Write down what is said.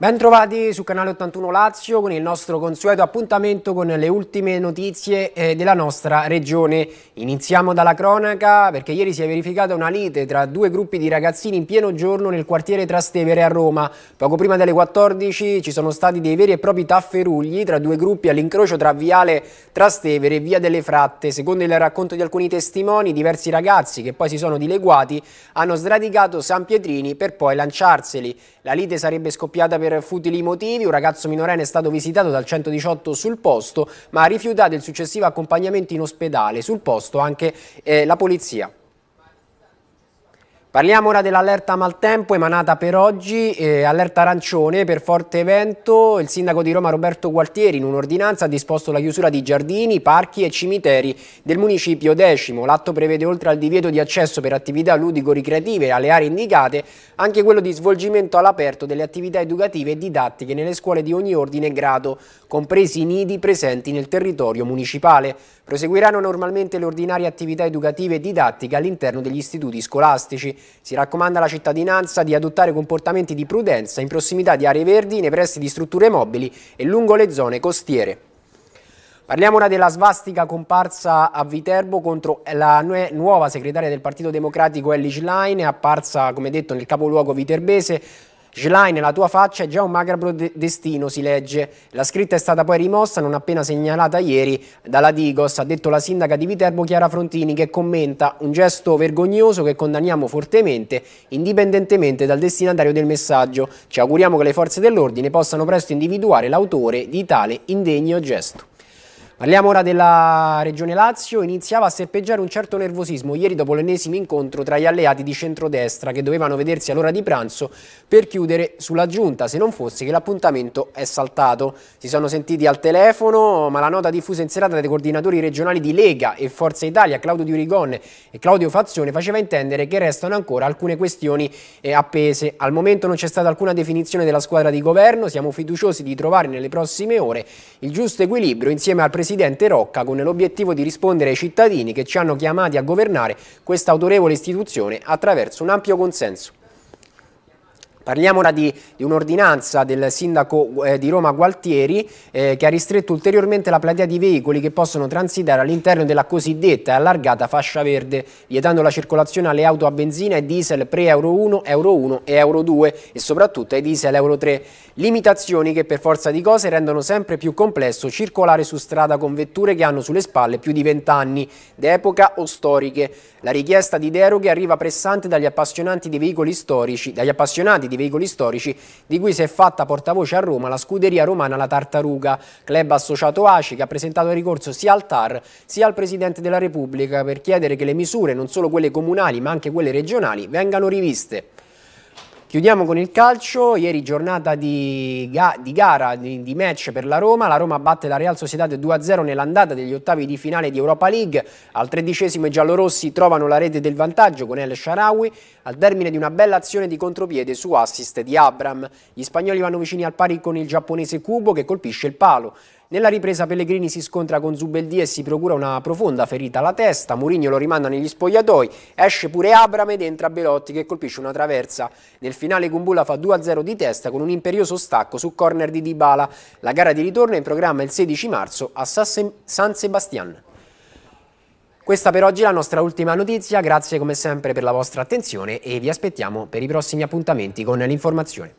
Bentrovati su canale 81 Lazio con il nostro consueto appuntamento con le ultime notizie eh, della nostra regione. Iniziamo dalla cronaca perché ieri si è verificata una lite tra due gruppi di ragazzini in pieno giorno nel quartiere Trastevere a Roma. Poco prima delle 14 ci sono stati dei veri e propri tafferugli tra due gruppi all'incrocio tra Viale Trastevere e Via delle Fratte. Secondo il racconto di alcuni testimoni, diversi ragazzi che poi si sono dileguati hanno sradicato San Pietrini per poi lanciarseli. La lite sarebbe scoppiata per per futili motivi, un ragazzo minorenne è stato visitato dal 118 sul posto, ma ha rifiutato il successivo accompagnamento in ospedale. Sul posto anche eh, la polizia. Parliamo ora dell'allerta maltempo emanata per oggi, eh, allerta arancione per forte vento. Il sindaco di Roma Roberto Gualtieri in un'ordinanza ha disposto la chiusura di giardini, parchi e cimiteri del municipio decimo. L'atto prevede oltre al divieto di accesso per attività ludico-ricreative alle aree indicate anche quello di svolgimento all'aperto delle attività educative e didattiche nelle scuole di ogni ordine e grado, compresi i nidi presenti nel territorio municipale. Proseguiranno normalmente le ordinarie attività educative e didattiche all'interno degli istituti scolastici. Si raccomanda alla cittadinanza di adottare comportamenti di prudenza in prossimità di aree verdi, nei pressi di strutture mobili e lungo le zone costiere. Parliamo ora della svastica comparsa a Viterbo contro la nuova segretaria del Partito Democratico Ellis Schlein, apparsa come detto nel capoluogo viterbese Schlein, la tua faccia è già un macabro destino, si legge. La scritta è stata poi rimossa non appena segnalata ieri dalla Digos, ha detto la sindaca di Viterbo Chiara Frontini che commenta un gesto vergognoso che condanniamo fortemente indipendentemente dal destinatario del messaggio. Ci auguriamo che le forze dell'ordine possano presto individuare l'autore di tale indegno gesto. Parliamo ora della Regione Lazio, iniziava a serpeggiare un certo nervosismo ieri dopo l'ennesimo incontro tra gli alleati di centrodestra che dovevano vedersi all'ora di pranzo per chiudere sulla giunta, se non fosse che l'appuntamento è saltato. Si sono sentiti al telefono, ma la nota diffusa in serata dai coordinatori regionali di Lega e Forza Italia, Claudio Di Urigon e Claudio Fazione, faceva intendere che restano ancora alcune questioni eh, appese. Al momento non c'è stata alcuna definizione della squadra di governo, siamo fiduciosi di trovare nelle prossime ore il giusto equilibrio insieme al Presidente presidente Rocca con l'obiettivo di rispondere ai cittadini che ci hanno chiamati a governare questa autorevole istituzione attraverso un ampio consenso. Parliamo ora di, di un'ordinanza del sindaco eh, di Roma Gualtieri eh, che ha ristretto ulteriormente la platea di veicoli che possono transitare all'interno della cosiddetta e allargata fascia verde, vietando la circolazione alle auto a benzina e diesel pre-Euro 1, Euro 1 e Euro 2 e soprattutto ai diesel Euro 3. Limitazioni che per forza di cose rendono sempre più complesso circolare su strada con vetture che hanno sulle spalle più di 20 anni, d'epoca o storiche. La richiesta di deroghe arriva pressante dagli, di storici, dagli appassionati di veicoli storici di cui si è fatta portavoce a Roma la scuderia romana La Tartaruga, club associato ACI che ha presentato ricorso sia al TAR sia al Presidente della Repubblica per chiedere che le misure, non solo quelle comunali ma anche quelle regionali, vengano riviste. Chiudiamo con il calcio, ieri giornata di, ga di gara, di, di, match per la Roma, la Roma batte la Real Sociedad 2-0 nell'andata degli ottavi di finale di Europa League, al tredicesimo i giallorossi trovano la rete del vantaggio con El Sharawi, al termine di una bella azione di contropiede su assist di Abram. Gli spagnoli vanno vicini al pari con il giapponese Kubo che colpisce il palo. Nella ripresa Pellegrini si scontra con Zubeldi e si procura una profonda ferita alla testa, Mourinho lo rimanda negli spogliatoi, esce pure Abram ed entra Belotti che colpisce una traversa. Nel finale Gumbulla fa 2-0 di testa con un imperioso stacco su corner di Dybala. La gara di ritorno è in programma il 16 marzo a San Sebastian. Questa per oggi è la nostra ultima notizia, grazie come sempre per la vostra attenzione e vi aspettiamo per i prossimi appuntamenti con l'informazione.